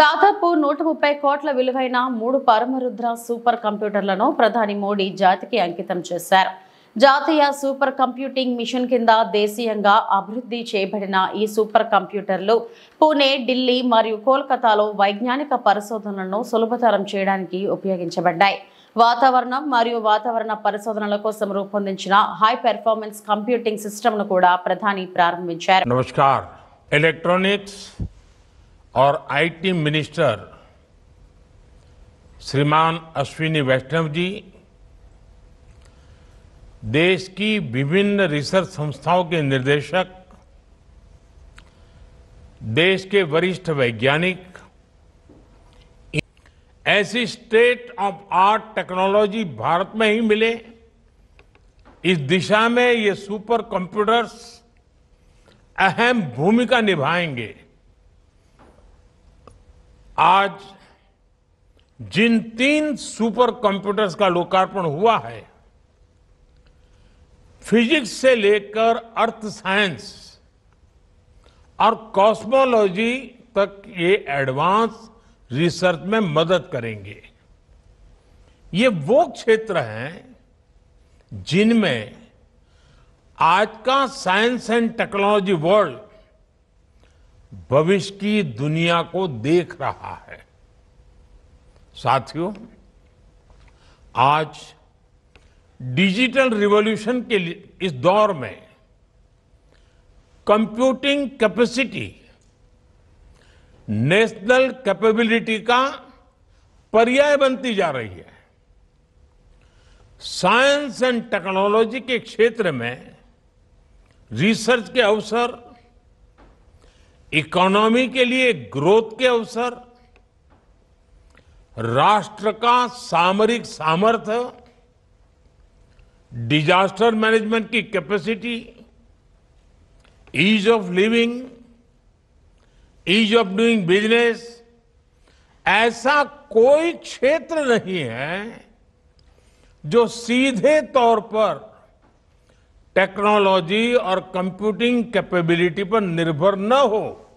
దాదాపు నూట ముప్పై కోట్ల విలువైన మూడు పరమరుద్ర సూపర్ కంప్యూటర్లను ప్రధాని మోడీ జాతికి అంకితం చేశారు జాతీయ సూపర్ కంప్యూటింగ్ మిషన్ కింద దేశీయంగా అభివృద్ధి చేయబడిన ఈ సూపర్ కంప్యూటర్లు పూణే ఢిల్లీ మరియు కోల్కతాలో వైజ్ఞానిక పరిశోధనలను సులభతరం చేయడానికి ఉపయోగించబడ్డాయి వాతావరణం మరియు వాతావరణ పరిశోధనల కోసం రూపొందించిన హై పెర్ఫార్మెన్స్ కంప్యూటింగ్ సిస్టమ్ను కూడా ప్రధాని ప్రారంభించారు నమస్కార్ ఎలక్ట్రానిక్స్ और आईटी मिनिस्टर श्रीमान अश्विनी वैष्णव जी देश की विभिन्न रिसर्च संस्थाओं के निर्देशक देश के वरिष्ठ वैज्ञानिक ऐसी state of art technology Bharat में ही मिले इस दिशा में ये सुपर कंप्यूटर्स अहम भूमिका निभाएंगे आज जिन तीन सुपर कंप्यूटर्स का लोकार्पण हुआ है फिजिक्स से लेकर अर्थ साइंस और कॉस्मोलॉजी तक ये एडवांस रिसर्च में मदद करेंगे ये वो क्षेत्र हैं जिनमें आज का साइंस एंड टेक्नोलॉजी वर्ल्ड भविष्य की दुनिया को देख रहा है साथियों आज डिजिटल रिवॉल्यूशन के इस दौर में कंप्यूटिंग कैपेसिटी नेशनल कैपेबिलिटी का पर्याय बनती जा रही है साइंस एंड टेक्नोलॉजी के क्षेत्र में रिसर्च के अवसर इकोनॉमी के लिए ग्रोथ के अवसर राष्ट्र का सामरिक सामर्थ्य डिजास्टर मैनेजमेंट की capacity ease of living ease of doing business ऐसा कोई क्षेत्र नहीं है जो सीधे तौर पर टेक्नोलॉजी और कंप्यूटिंग कैपेबिलिटी पर निर्भर न हो